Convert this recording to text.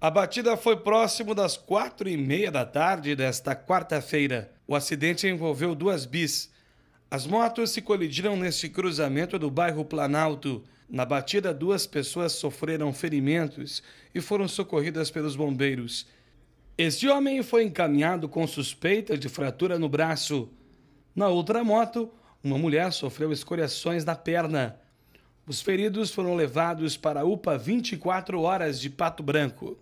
A batida foi próximo das quatro e meia da tarde desta quarta-feira. O acidente envolveu duas bis. As motos se colidiram neste cruzamento do bairro Planalto. Na batida, duas pessoas sofreram ferimentos e foram socorridas pelos bombeiros. Este homem foi encaminhado com suspeita de fratura no braço. Na outra moto, uma mulher sofreu escoriações na perna. Os feridos foram levados para a UPA 24 horas de Pato Branco.